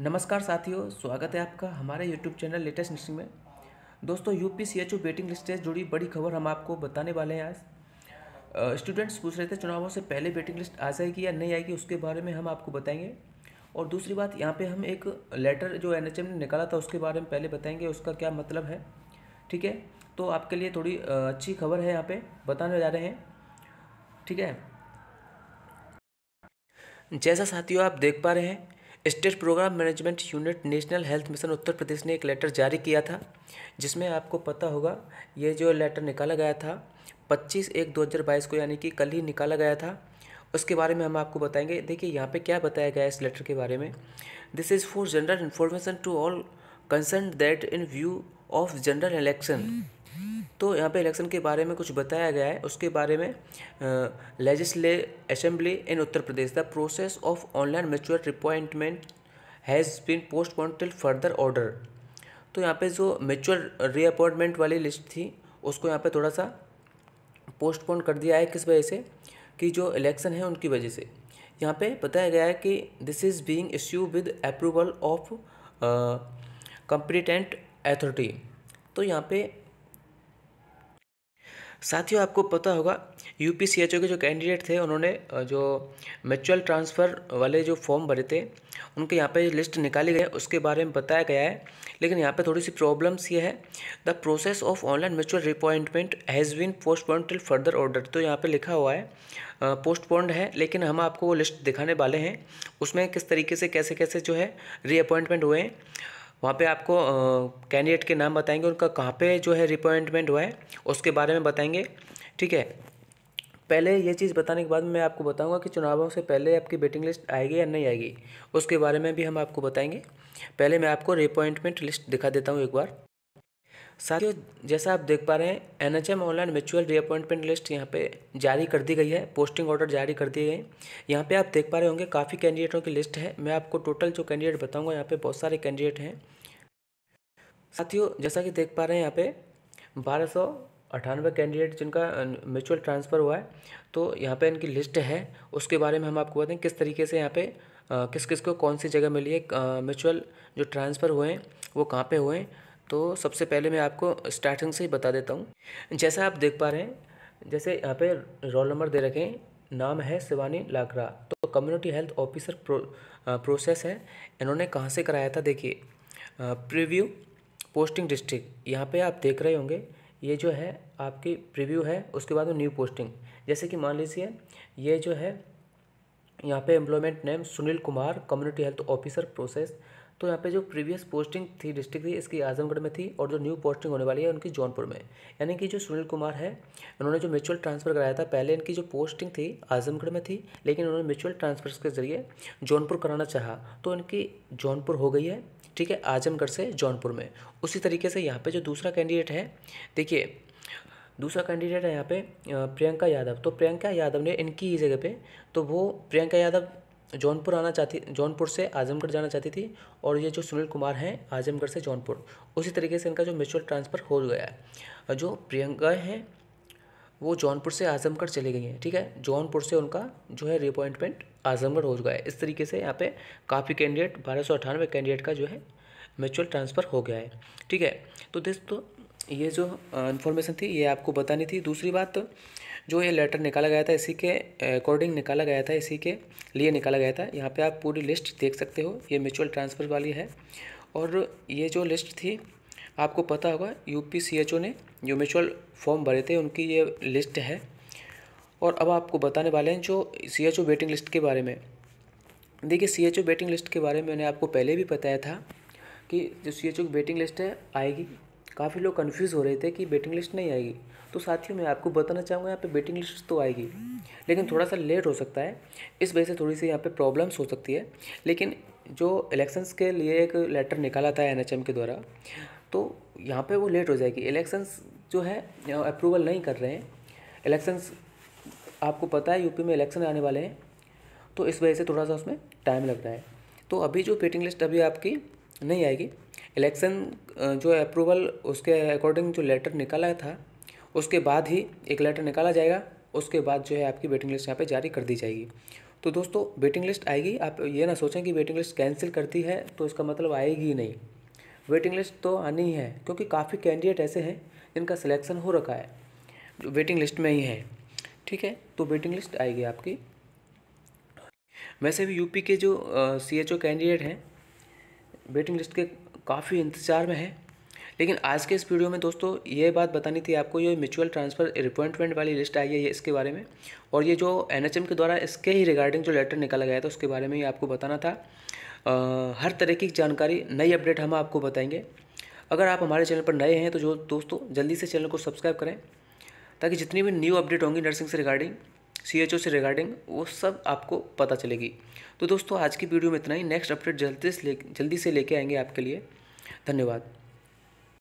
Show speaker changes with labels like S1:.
S1: नमस्कार साथियों स्वागत है आपका हमारे यूट्यूब चैनल लेटेस्ट न्यूज में दोस्तों U P C H O waiting list से जुड़ी बड़ी खबर हम आपको बताने वाले हैं आज स्टूडेंट्स पूछ रहे थे चुनावों से पहले वेटिंग लिस्ट आ जाएगी या नहीं आएगी उसके बारे में हम आपको बताएंगे और दूसरी बात यहाँ पे हम एक लेटर जो एन ने निकाला था उसके बारे में पहले बताएंगे उसका क्या मतलब है ठीक है तो आपके लिए थोड़ी अच्छी खबर है यहाँ पर बताने जा रहे हैं ठीक है जैसा साथियों आप देख पा रहे हैं state programme management unit national health mission Uttar Pradesh ने एक लेटर जारी किया था जिसमें आपको पता होगा ये जो लेटर निकाला गया था 25 एक 2022 को यानी कि कल ही निकाला गया था उसके बारे में हम आपको बताएंगे देखिए यहाँ पे क्या बताया गया इस लेटर के बारे में this is for general information to all concern that in view of general election तो यहाँ पे इलेक्शन के बारे में कुछ बताया गया है उसके बारे में legislative assembly in Uttar Pradesh the process of online mutual reappointment has been postpone till further order तो यहाँ पे जो म्यूचुअल रीअपॉइंटमेंट वाली लिस्ट थी उसको यहाँ पे थोड़ा सा पोस्टपोन कर दिया है किस वजह से कि जो इलेक्शन है उनकी वजह से यहाँ पे बताया गया है कि this is being issue with approval of competent authority तो यहाँ पे साथियों आपको पता होगा U P C H O के जो कैंडिडेट थे उन्होंने जो म्यूचुअल ट्रांसफ़र वाले जो फॉर्म भरे थे उनके यहाँ पे लिस्ट निकाली गई है उसके बारे में बताया गया है लेकिन यहाँ पे थोड़ी सी प्रॉब्लम्स ये है the process of online mutual reappointment has been postponed till further order तो यहाँ पर लिखा हुआ है पोस्टपोन्ड है लेकिन हम आपको वो लिस्ट दिखाने वाले हैं उसमें किस तरीके से कैसे कैसे जो है रीअपॉइंटमेंट हुए हैं वहाँ पे आपको कैंडिडेट के नाम बताएंगे उनका कहाँ पे जो है रिपॉइंटमेंट हुआ है उसके बारे में बताएंगे ठीक है पहले ये चीज़ बताने के बाद मैं आपको बताऊंगा कि चुनावों से पहले आपकी वेटिंग लिस्ट आएगी या नहीं आएगी उसके बारे में भी हम आपको बताएंगे पहले मैं आपको रिपॉइंटमेंट लिस्ट दिखा देता हूँ एक बार साथियों जैसा आप देख पा रहे हैं N H M online mutual reappointment list यहाँ पे जारी कर दी गई है पोस्टिंग ऑर्डर जारी कर दिए गए यहाँ पे आप देख पा रहे होंगे काफ़ी कैंडिडेटों की लिस्ट है मैं आपको टोटल जो कैंडिडेट बताऊँगा यहाँ पे बहुत सारे कैंडिडेट हैं साथियों जैसा कि देख पा रहे हैं यहाँ पे बारह सौ अठानवे कैंडिडेट जिनका म्यूचुअल ट्रांसफ़र हुआ है तो यहाँ पे इनकी लिस्ट है उसके बारे में हम आपको बताएं किस तरीके से यहाँ पे किस किस को कौन सी जगह मिली है म्यूचुअल जो ट्रांसफ़र हुए हैं वो कहाँ पे हुए हैं तो सबसे पहले मैं आपको स्टार्टिंग से ही बता देता हूँ जैसा आप देख पा रहे हैं जैसे यहाँ पे रोल नंबर दे रखें नाम है शिवानी लाकरा तो community health officer pro, process है इन्होंने कहाँ से कराया था देखिए प्रीव्यू पोस्टिंग डिस्ट्रिक्ट यहाँ पे आप देख रहे होंगे ये जो है आपकी प्रीव्यू है उसके बाद में न्यू पोस्टिंग जैसे कि मान लीजिए ये जो है यहाँ पे employment name Sunil Kumar community health officer process तो यहाँ पे जो प्रीवियस पोस्टिंग थी डिस्ट्रिक्ट थी इसकी आजमगढ़ में थी और जो न्यू पोस्टिंग होने वाली है उनकी जौनपुर में यानी कि जो सुनील कुमार है उन्होंने जो म्यूचुअल ट्रांसफ़र कराया था पहले इनकी जो पोस्टिंग थी आजमगढ़ में थी लेकिन उन्होंने म्यूचुअल ट्रांसफ़र के ज़रिए जौनपुर कराना चाहा तो इनकी जौनपुर हो गई है ठीक है आजमगढ़ से जौनपुर में उसी तरीके से यहाँ पर जो दूसरा कैंडिडेट है देखिए दूसरा कैंडिडेट है यहाँ पे प्रियंका यादव तो प्रियंका यादव ने इनकी ही जगह पे तो वो प्रियंका यादव जौनपुर आना चाहती जौनपुर से आजमगढ़ जाना चाहती थी और ये जो सुनील कुमार हैं आजमगढ़ से जौनपुर उसी तरीके से इनका जो म्यूचुअल ट्रांसफ़र हो गया है जो प्रियंका हैं वो जौनपुर से आजमगढ़ चली गई हैं ठीक है जौनपुर से उनका जो है रिअपॉइंटमेंट आजमगढ़ हो गया है इस तरीके से यहाँ पर काफ़ी कैंडिडेट बारह सौ अठानवे कैंडिडेट का जो है म्यूचुअल ट्रांसफ़र हो गया है ठीक है तो दोस्तों ये जो इन्फॉर्मेशन थी ये आपको बतानी थी दूसरी बात जो ये लेटर निकाला गया था इसी के अकॉर्डिंग निकाला गया था इसी के लिए निकाला गया था यहाँ पे आप पूरी लिस्ट देख सकते हो ये म्यूचुअल ट्रांसफ़र वाली है और ये जो लिस्ट थी आपको पता होगा यूपीसीएचओ ने जो म्यूचुअल फॉर्म भरे थे उनकी ये लिस्ट है और अब आपको बताने वाले हैं जो C H O waiting list के बारे में देखिए C H O waiting list के बारे में मैंने आपको पहले भी बताया था कि जो C H O waiting list है आएगी काफ़ी लोग कन्फ्यूज़ हो रहे थे कि बेटिंग लिस्ट नहीं आएगी तो साथियों मैं आपको बताना चाहूँगा यहाँ पे बेटिंग लिस्ट तो आएगी लेकिन थोड़ा सा लेट हो सकता है इस वजह से थोड़ी सी यहाँ पे प्रॉब्लम्स हो सकती है लेकिन जो इलेक्शंस के लिए एक लेटर निकाला था एनएचएम के द्वारा तो यहाँ पर वो लेट हो जाएगी इलेक्शंस जो है अप्रूवल नहीं कर रहे हैं इलेक्शंस आपको पता है यूपी में इलेक्शन आने वाले हैं तो इस वजह से थोड़ा सा उसमें टाइम लग रहा है तो अभी जो वेटिंग लिस्ट अभी आपकी नहीं आएगी इलेक्शन जो अप्रूवल उसके अकॉर्डिंग जो लेटर निकाला था उसके बाद ही एक लेटर निकाला जाएगा उसके बाद जो है आपकी वेटिंग लिस्ट यहाँ पे जारी कर दी जाएगी तो दोस्तों वेटिंग लिस्ट आएगी आप ये ना सोचें कि वेटिंग लिस्ट कैंसिल करती है तो इसका मतलब आएगी ही नहीं वेटिंग लिस्ट तो आनी ही है क्योंकि काफ़ी कैंडिडेट ऐसे हैं जिनका सिलेक्शन हो रखा है जो वेटिंग लिस्ट में ही है ठीक है तो वेटिंग लिस्ट आएगी आपकी वैसे भी यूपी के जो सी एच ओ कैंडिडेट हैं वेटिंग लिस्ट के काफ़ी इंतज़ार में है लेकिन आज के इस वीडियो में दोस्तों ये बात बतानी थी आपको ये म्यूचुअल ट्रांसफ़र अपॉइंटमेंट वाली लिस्ट आई है ये इसके बारे में और ये जो एन के द्वारा इसके ही रिगार्डिंग जो लेटर निकाला गया था उसके बारे में ही आपको बताना था आ, हर तरह की जानकारी नई अपडेट हम आपको बताएंगे अगर आप हमारे चैनल पर नए हैं तो जो दोस्तों जल्दी से चैनल को सब्सक्राइब करें ताकि जितनी भी न्यू अपडेट होंगी नर्सिंग से रिगार्डिंग सी एच ओ से रिगार्डिंग वो सब आपको पता चलेगी तो दोस्तों आज की वीडियो में इतना ही नेक्स्ट अपडेट जल्दी से ले जल्दी से लेके आएंगे आपके लिए धन्यवाद